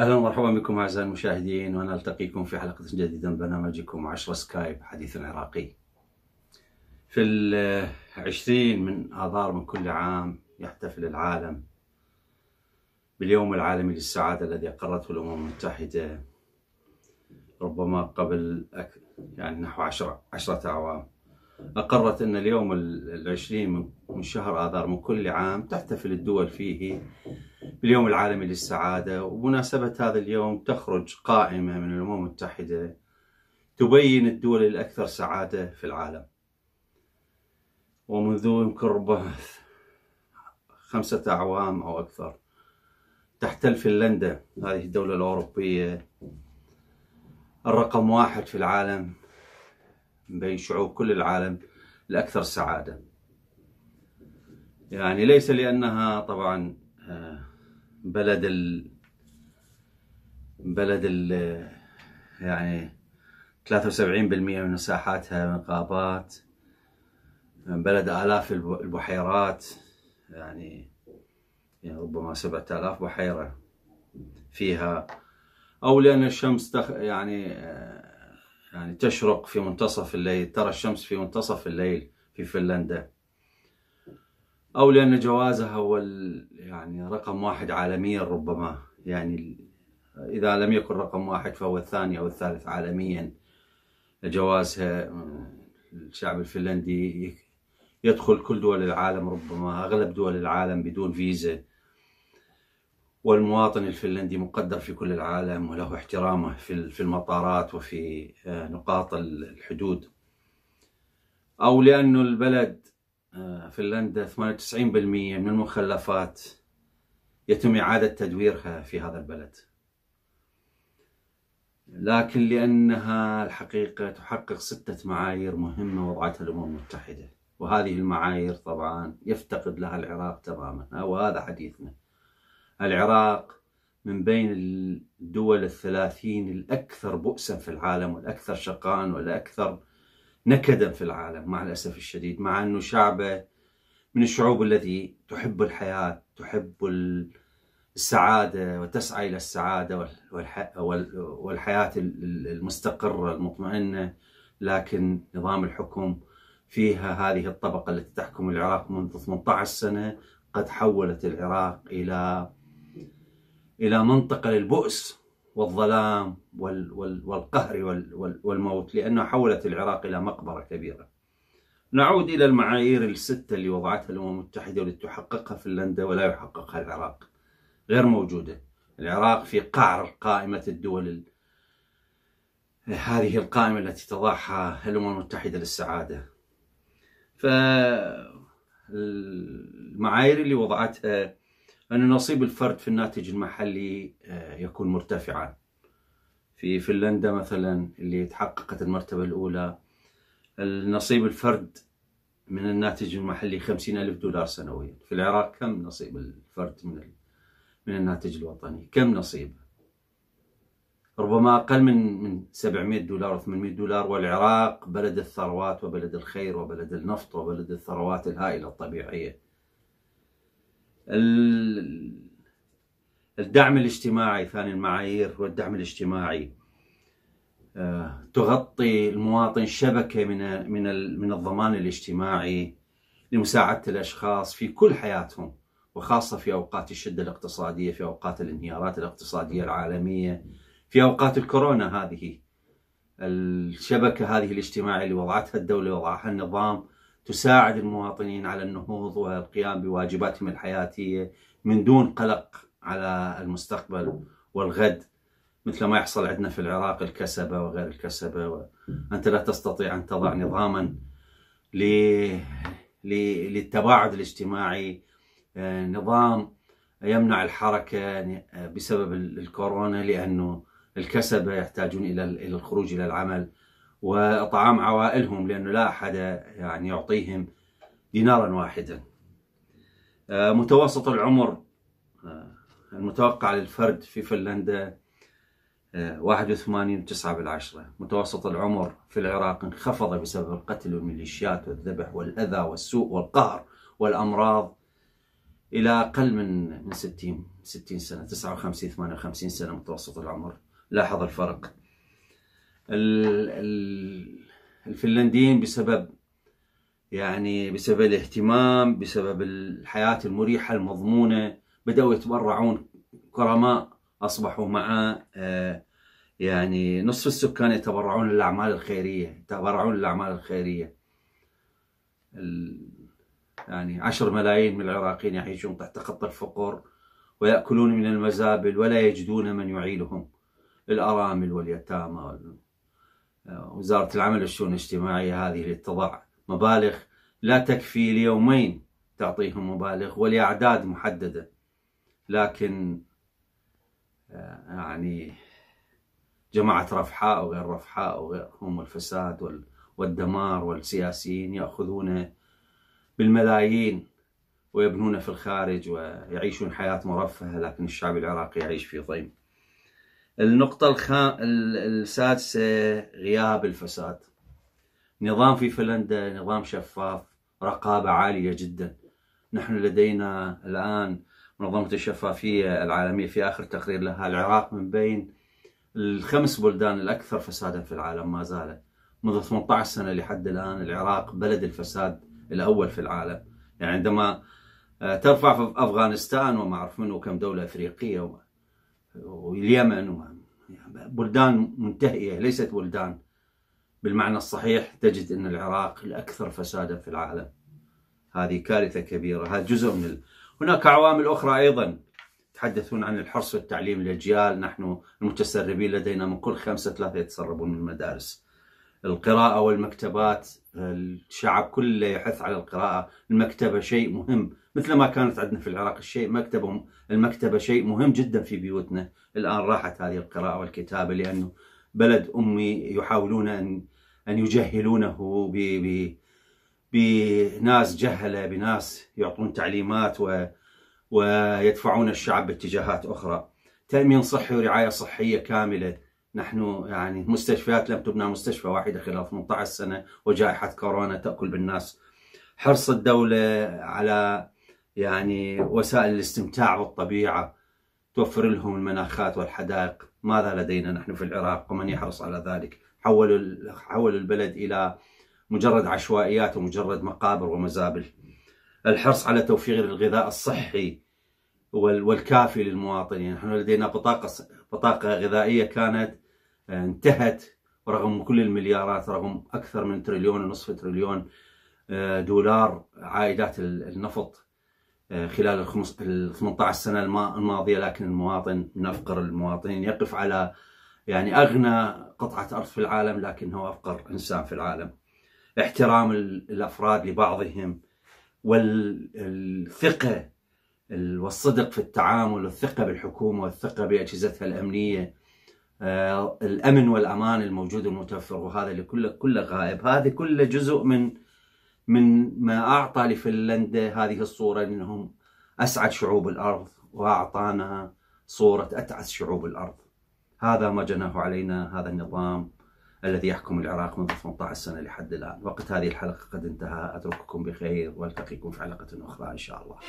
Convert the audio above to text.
اهلا ومرحبا بكم اعزائي المشاهدين ونلتقيكم في حلقه جديده من برنامجكم 10 سكايب حديث عراقي. في العشرين من اذار من كل عام يحتفل العالم باليوم العالمي للسعاده الذي اقرته الامم المتحده ربما قبل يعني نحو 10 عشرة أعوام أقرت أن اليوم العشرين من شهر آذار من كل عام تحتفل الدول فيه باليوم العالمي للسعادة وبمناسبة هذا اليوم تخرج قائمة من الأمم المتحدة تبين الدول الأكثر سعادة في العالم ومنذ يمكن ربما خمسة أعوام أو أكثر تحتل فنلندا هذه الدولة الأوروبية الرقم واحد في العالم بين شعوب كل العالم الأكثر سعادة يعني ليس لأنها طبعا آه، بلد ال بلد ال يعني 73% من مساحاتها من غابات بلد آلاف البحيرات يعني, يعني ربما 7000 بحيرة فيها أو لأن الشمس تخ يعني يعني تشرق في منتصف الليل ترى الشمس في منتصف الليل في فنلندا أو لأن جوازه هو يعني رقم واحد عالميا ربما يعني إذا لم يكن رقم واحد فهو الثاني أو الثالث عالميا جوازها آه، الشعب الفنلندي يدخل كل دول العالم ربما أغلب دول العالم بدون فيزا والمواطن الفنلندي مقدر في كل العالم وله احترامه في المطارات وفي آه، نقاط الحدود أو لأنه البلد آه، فنلندا 98% من المخلفات يتم إعادة تدويرها في هذا البلد لكن لأنها الحقيقة تحقق ستة معايير مهمة وضعتها الأمم المتحدة وهذه المعايير طبعا يفتقد لها العراق تماما وهذا حديثنا العراق من بين الدول الثلاثين الأكثر بؤسا في العالم والأكثر شقاء والأكثر نكدا في العالم مع الأسف الشديد مع أنه شعبه من الشعوب التي تحب الحياة تحب السعادة وتسعى إلى السعادة والحياة المستقرة المطمئنة لكن نظام الحكم فيها هذه الطبقة التي تحكم العراق منذ 18 سنة قد حولت العراق إلى إلى منطقة للبؤس والظلام والقهر والموت لأنها حولت العراق إلى مقبرة كبيرة نعود إلى المعايير الستة اللي وضعتها الأمم المتحدة لتحققها تحققها فنلندا ولا يحققها العراق غير موجودة العراق في قعر قائمة الدول هذه القائمة التي تضعها الأمم المتحدة للسعادة فالمعايير اللي وضعتها أن نصيب الفرد في الناتج المحلي آه، يكون مرتفعا في فنلندا مثلا اللي تحققت المرتبة الأولى النصيب الفرد من الناتج المحلي خمسين ألف دولار سنويا في العراق كم نصيب الفرد من من الناتج الوطني كم نصيبه ربما أقل من من 700 دولار و 800 دولار والعراق بلد الثروات وبلد الخير وبلد النفط وبلد الثروات الهائلة الطبيعية الدعم الاجتماعي ثاني المعايير هو الدعم الاجتماعي آه، تغطي المواطن شبكه من من من الضمان الاجتماعي لمساعده الاشخاص في كل حياتهم وخاصه في اوقات الشده الاقتصاديه في اوقات الانهيارات الاقتصاديه العالميه في اوقات الكورونا هذه الشبكه هذه الاجتماعيه اللي وضعتها الدوله وضعها النظام تساعد المواطنين على النهوض والقيام بواجباتهم الحياتية من دون قلق على المستقبل والغد مثل ما يحصل عندنا في العراق الكسبة وغير الكسبة أنت لا تستطيع أن تضع نظاما للتباعد الاجتماعي آه، نظام يمنع الحركة بسبب الكورونا لأنه الكسبة يحتاجون إلى الخروج إلى العمل وإطعام عوائلهم لأنه لا أحد يعني يعطيهم دينارا واحدا آه، متوسط العمر آه، المتوقع للفرد في فنلندا 81 آه، و9 بالعشرة متوسط العمر في العراق انخفض بسبب القتل والميليشيات والذبح والأذى والسوء والقهر والأمراض إلى أقل من من 60 60 سنة 59 58 سنة متوسط العمر لاحظ الفرق الفنلنديين بسبب يعني بسبب الاهتمام بسبب الحياة المريحة المضمونة بدأوا يتبرعون كرماء أصبحوا مع آه، يعني نصف السكان يتبرعون للأعمال الخيرية يتبرعون للأعمال الخيرية يعني عشر ملايين من العراقيين يعيشون تحت خط الفقر ويأكلون من المزابل ولا يجدون من يعيلهم الأرامل واليتامى وزارة العمل والشؤون الاجتماعية هذه اللي تضع مبالغ لا تكفي ليومين تعطيهم مبالغ ولأعداد محددة لكن آه، يعني جماعة رفحاء وغير رفحاء وغيرهم الفساد والدمار والسياسيين يأخذون بالملايين ويبنون في الخارج ويعيشون حياة مرفهة لكن الشعب العراقي يعيش في ضيم النقطة الخام... السادسة غياب الفساد نظام في فنلندا نظام شفاف رقابة عالية جدا نحن لدينا الآن منظمة الشفافية العالمية في آخر تقرير لها العراق من بين الخمس بلدان الأكثر فسادا في العالم ما زالت منذ 18 سنة لحد الآن العراق بلد الفساد الأول في العالم يعني عندما آه، ترفع في أفغانستان وما أعرف منه كم دولة إفريقية واليمن يعني بلدان منتهية ليست بلدان بالمعنى الصحيح تجد أن العراق الأكثر فسادا في العالم هذه كارثة كبيرة هذا جزء من ال... هناك عوامل أخرى أيضا يتحدثون عن الحرص والتعليم للأجيال نحن المتسربين لدينا من كل خمسة ثلاثة يتسربون من المدارس القراءة والمكتبات الشعب كله يحث على القراءة المكتبة شيء مهم مثل ما كانت عندنا في العراق الشيء مكتبة المكتبة شيء مهم جدا في بيوتنا الآن راحت هذه القراءة والكتابة لأنه بلد أمي يحاولون أن أن يجهلونه ب ب بناس جهلة بناس يعطون تعليمات و ويدفعون الشعب باتجاهات أخرى تأمين صحي ورعاية صحية كاملة نحن يعني مستشفيات لم تبنى مستشفى واحدة خلال 18 سنة وجائحة كورونا تأكل بالناس حرص الدولة على يعني وسائل الاستمتاع والطبيعة توفر لهم المناخات والحدائق ماذا لدينا نحن في العراق ومن يحرص على ذلك حولوا حولوا البلد إلى مجرد عشوائيات ومجرد مقابر ومزابل الحرص على توفير الغذاء الصحي والكافي للمواطنين نحن لدينا بطاقة بطاقة غذائية كانت آه، انتهت رغم كل المليارات رغم أكثر من تريليون ونصف تريليون آه، دولار عائدات النفط آه، خلال ال 18 سنة الماضية لكن المواطن من أفقر المواطنين يقف على يعني أغنى قطعة أرض في العالم لكنه أفقر إنسان في العالم احترام الأفراد لبعضهم والثقة والصدق في التعامل والثقة بالحكومة والثقة بأجهزتها الأمنية آه، الامن والامان الموجود المتوفر وهذا اللي كله كله غائب هذا كله جزء من من ما اعطى لفنلندا هذه الصوره انهم اسعد شعوب الارض واعطانا صوره اتعس شعوب الارض هذا ما جناه علينا هذا النظام الذي يحكم العراق منذ 18 سنه لحد الان وقت هذه الحلقه قد انتهى اترككم بخير والتقيكم في حلقه اخرى ان شاء الله